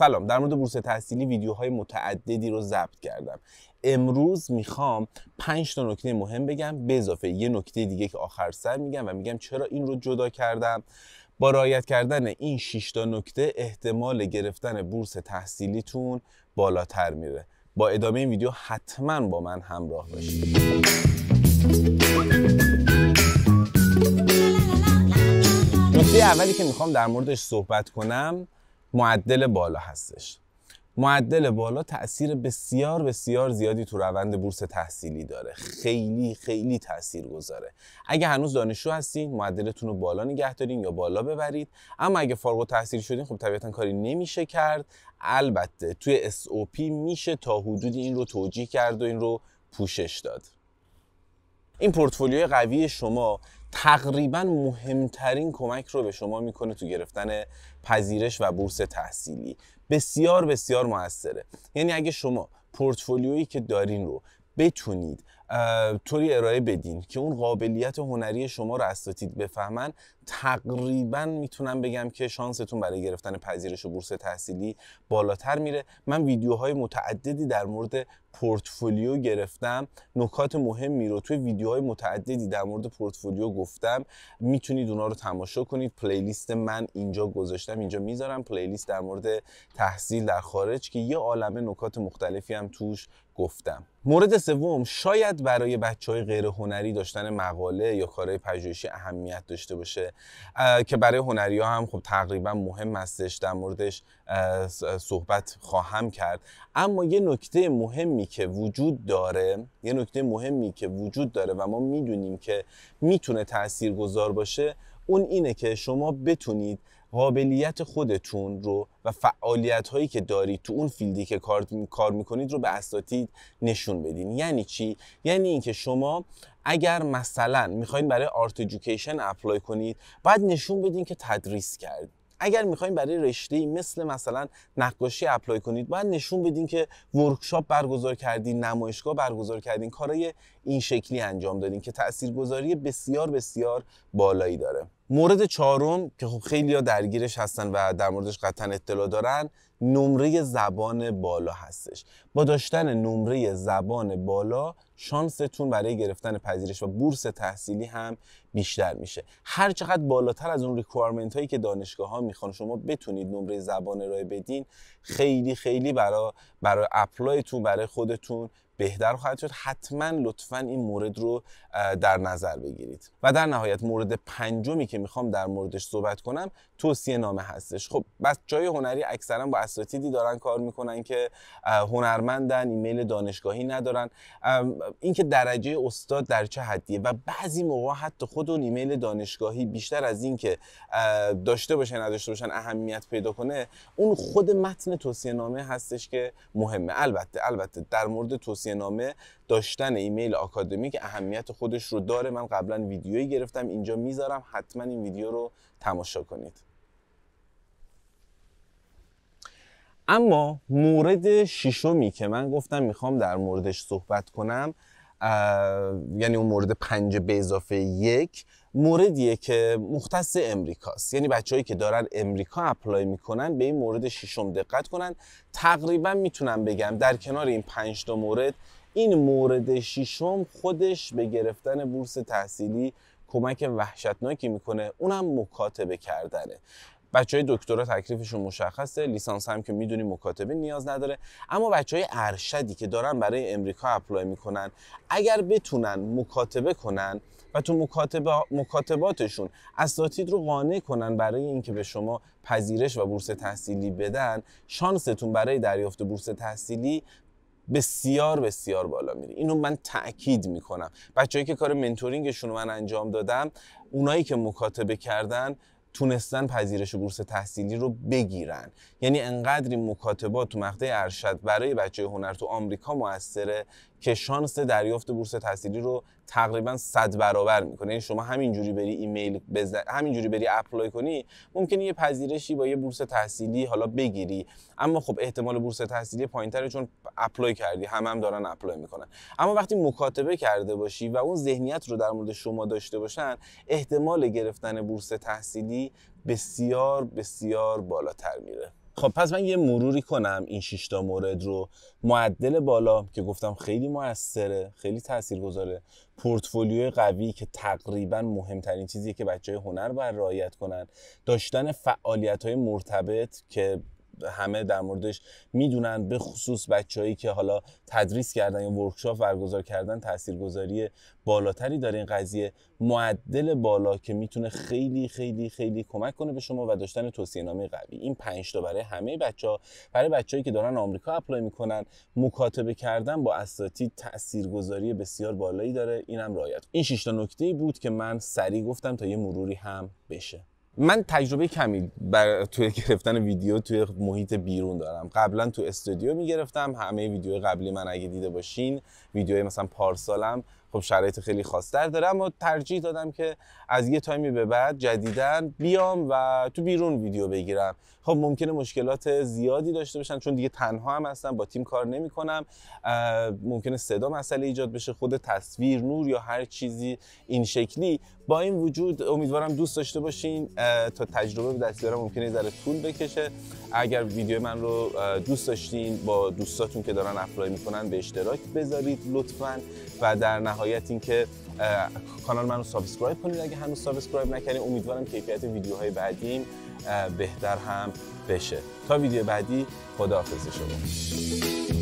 سلام در مورد بورس تحصیلی ویدیوهای متعددی رو ضبط کردم امروز میخوام 5 تا نکته مهم بگم به اضافه یه نکته دیگه که آخر سر میگم و میگم چرا این رو جدا کردم با رعایت کردن این 6 تا نکته احتمال گرفتن بورس تحصیلیتون بالاتر میره با ادامه این ویدیو حتما با من همراه باشید نکته اولی که میخوام در موردش صحبت کنم معدل بالا هستش معدل بالا تاثیر بسیار بسیار زیادی تو روند بورس تحصیلی داره خیلی خیلی تاثیر گذاره اگه هنوز دانشجو هستین معدلتون رو بالا نگه دارین یا بالا ببرید اما اگه فارغ تحصیل شدین خب طبیعتا کاری نمیشه کرد البته توی SOP میشه تا حدودی این رو توجیه کرد و این رو پوشش داد این پورتفولیوی قوی شما تقریبا مهمترین کمک رو به شما میکنه تو گرفتن پذیرش و بورس تحصیلی بسیار بسیار موثره یعنی اگه شما پورتفولیویی که دارین رو بتونید طوری ارائه بدین که اون قابلیت هنری شما رو اساتید بفهمن تقریبا میتونم بگم که شانستون برای گرفتن پذیرش و بورس تحصیلی بالاتر میره من ویدیوهای متعددی در مورد پورتفولیو گرفتم نکات مهمی رو توی ویدیوهای متعددی در مورد پورتفولیو گفتم میتونید اونا رو تماشا کنید پلیلیست من اینجا گذاشتم اینجا میذارم پلیلیست در مورد تحصیل در خارج که یه عالمه نکات مختلفی هم توش گفتم مورد سوم شاید برای بچه های غیر هنری داشتن مقاله یا کارهای پژوهشی اهمیت داشته باشه که برای هنری ها هم خب تقریبا مهم هستش در موردش صحبت خواهم کرد اما یه نکته مهم که وجود داره یه نکته مهمی که وجود داره و ما میدونیم که میتونه تأثیر گذار باشه اون اینه که شما بتونید قابلیت خودتون رو و فعالیت هایی که دارید تو اون فیلدی که کار, کار میکنید رو به اساتید نشون بدین یعنی چی یعنی اینکه شما اگر مثلا میخواین برای آرت ادویکیشن اپلای کنید بعد نشون بدین که تدریس کردید اگر میخوایم برای رشته مثل مثلا نقاشی اپلای کنید باید نشون بدین که ورکشاپ برگزار کردین نمایشگاه برگزار کردین کارای این شکلی انجام دادین که تاثیرگذاری بسیار بسیار بالایی داره مورد چهارم که خب خیلی ها درگیرش هستن و در موردش قطعا اطلاع دارن نمره زبان بالا هستش با داشتن نمره زبان بالا شانستون برای گرفتن پذیرش و بورس تحصیلی هم بیشتر میشه هر چقدر بالاتر از اون ریکوارمنت هایی که دانشگاه ها میخوان شما بتونید نمره زبان ارائه بدین خیلی خیلی برای برای اپلایتون برای خودتون بهتر خواهد شد حتما لطفا این مورد رو در نظر بگیرید و در نهایت مورد پنجمی که میخوام در موردش صحبت کنم توصیه نامه هستش خب بس جای هنری اکثرا با اساتیدی دارن کار میکنن که هنرمندن ایمیل دانشگاهی ندارن اینکه درجه استاد در چه حدیه و بعضی موقع حتی خود اون ایمیل دانشگاهی بیشتر از اینکه داشته باشه نداشته باشن اهمیت پیدا کنه اون خود متن توصیه نامه هستش که مهمه البته البته در مورد توصیه نامه داشتن ایمیل آکادمیک اهمیت خودش رو داره من قبلا ویدیویی گرفتم اینجا میذارم حتما این ویدیو رو تماشا کنید اما مورد ششمی که من گفتم میخوام در موردش صحبت کنم یعنی اون مورد پنج به اضافه یک موردیه که مختص امریکاست یعنی بچههایی که دارن امریکا اپلای میکنن به این مورد ششم دقت کنن تقریبا میتونم بگم در کنار این پنج تا مورد این مورد ششم خودش به گرفتن بورس تحصیلی کمک وحشتناکی میکنه اونم مکاتبه کردنه بچه های دکترا تکلیفشون مشخصه لیسانس هم که میدونیم مکاتبه نیاز نداره اما بچه های ارشدی که دارن برای امریکا اپلای میکنن اگر بتونن مکاتبه کنن و تو مکاتبه، مکاتباتشون اساتید رو قانع کنن برای اینکه به شما پذیرش و بورس تحصیلی بدن شانستون برای دریافت بورس تحصیلی بسیار بسیار بالا میره اینو من تاکید میکنم بچههایی که کار منتورینگشون رو من انجام دادم اونایی که مکاتبه کردن تونستن پذیرش بورس تحصیلی رو بگیرن یعنی انقدری مکاتبات تو مقطع ارشد برای بچه هنر تو آمریکا موثره که شانس دریافت بورس تحصیلی رو تقریبا صد برابر میکنه یعنی شما همینجوری بری ایمیل بز... همینجوری بری اپلای کنی ممکنه یه پذیرشی با یه بورس تحصیلی حالا بگیری اما خب احتمال بورس تحصیلی پایینتره چون اپلای کردی هم دارن اپلای میکنن اما وقتی مکاتبه کرده باشی و اون ذهنیت رو در مورد شما داشته باشن احتمال گرفتن بورس تحصیلی بسیار بسیار بالاتر میره خب پس من یه مروری کنم این شیشتا مورد رو معدل بالا که گفتم خیلی موثره خیلی گذاره پورتفولیوی قوی که تقریبا مهمترین چیزیه که بچه های هنر باید رعایت کنن داشتن فعالیت های مرتبط که همه در موردش میدونن به خصوص بچههایی که حالا تدریس کردن یا ورکشاپ برگزار کردن تاثیرگذاری بالاتری داره این قضیه معدل بالا که میتونه خیلی خیلی خیلی کمک کنه به شما و داشتن توصیه نامه قوی این 5 تا برای همه بچه ها برای بچههایی که دارن آمریکا اپلای میکنن مکاتبه کردن با اساتید تاثیرگذاری بسیار بالایی داره اینم رعایت این شش تا نکته بود که من سریع گفتم تا یه مروری هم بشه من تجربه کمی بر توی گرفتن ویدیو توی محیط بیرون دارم قبلا تو استودیو میگرفتم همه ویدیو قبلی من اگه دیده باشین ویدیو مثلا پارسالم خب شرایط خیلی خاصتر داره اما ترجیح دادم که از یه تایمی به بعد جدیدن بیام و تو بیرون ویدیو بگیرم خب ممکنه مشکلات زیادی داشته باشن چون دیگه تنها هم هستم با تیم کار نمی کنم ممکنه صدا مسئله ایجاد بشه خود تصویر نور یا هر چیزی این شکلی با این وجود امیدوارم دوست داشته باشین تا تجربه به دست بیارم ممکنه ذره طول بکشه اگر ویدیو من رو دوست داشتین با دوستاتون که دارن اپلای میکنن به اشتراک بذارید لطفا و در نهایت نهایت اینکه کانال منو سابسکرایب کنید اگه هنوز سابسکرایب نکردین امیدوارم کیفیت ویدیوهای بعدیم بهتر هم بشه تا ویدیو بعدی خداحافظ شما